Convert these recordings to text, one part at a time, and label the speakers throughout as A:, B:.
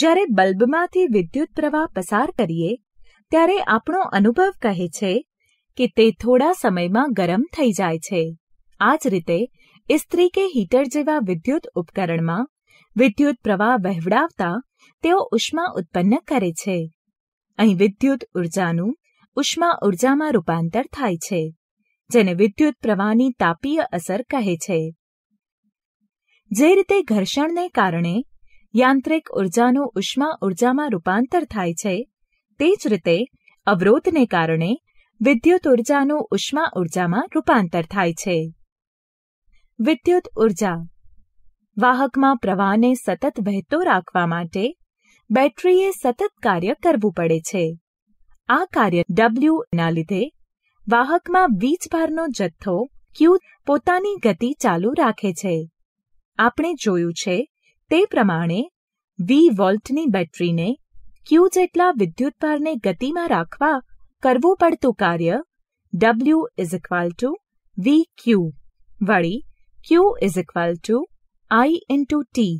A: જ્યારે બલ્બમાંથી વિદ્યુત પ્રવાહ પસાર કરીએ ત્યારે આપણો અનુભવ કહે છે કે તે થોડા સમયમાં ગરમ થઈ જાય છે આ જ રીતે ઇસ્ત્રી કે હીટર જેવા વિદ્યુત ઉપકરણમાં વિદ્યુત પ્રવાહ વહેવડાવતા તેઓ ઉષ્મા ઉત્પન્ન કરે છે અહીં વિદ્યુત ઉર્જાનું ઉષ્મા ઉર્જામાં રૂપાંતર થાય છે જેને વિદ્યુત પ્રવાહની તાપીય અસર કહે છે જે રીતે ઘર્ષણને કારણે યાંત્રિક ઉર્જાનું ઉષ્મા ઉર્જામાં રૂપાંતર થાય છે તે જ રીતે અવરોધને કારણે વિદ્યુત ઉર્જાનું ઉષ્મા ઉર્જામાં રૂપાંતર થાય છે વિદ્યુત ઊર્જા વાહકમાં પ્રવાહને સતત વહેતો રાખવા માટે બેટરીએ સતત કાર્ય કરવું પડે છે આ કાર્ય ડબલ્યુ ના લીધે વાહકમાં વીજભારનો જથ્થો ક્યુ પોતાની ગતિ ચાલુ રાખે છે આપણે જોયું છે તે પ્રમાણે વી વોલ્ટની બેટરીને ક્યુ જેટલા વિદ્યુતભારને ગતિમાં રાખવા કરવું પડતું કાર્ય W is equal to V Q વળી Q is equal to I into T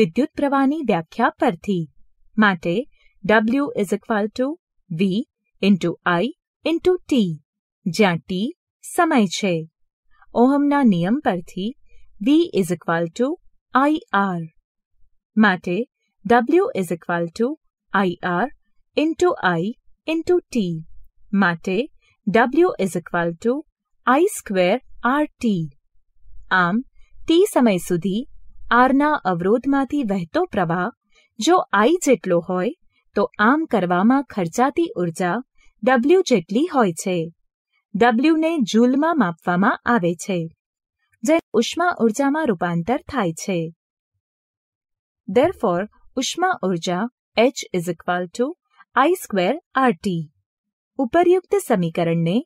A: વિદ્યુત પ્રવાહની વ્યાખ્યા પરથી માટે W is equal to V into I into T જ્યાં ટી સમય છે ઓહમના નિયમ પરથી V is equal to I R માટે W is equal to IR into I into T માટે W is equal to I square RT આમ T સમય સુધી આરના અવરોધમાંથી વહેતો પ્રવાહ જો I જેટલો હોય તો આમ કરવામાં ખર્ચાતી ઉર્જા W જેટલી હોય છે W ને જૂલમાં માપવામાં આવે છે જે ઉષ્મા ઉર્જામાં રૂપાંતર થાય છે Therefore, Ushma ऊर्जा H is equal to I square RT. ઉપરયુક્ત સમીકરણને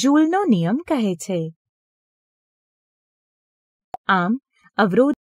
A: જૂલનો નિયમ કહે છે આમ અવરોધ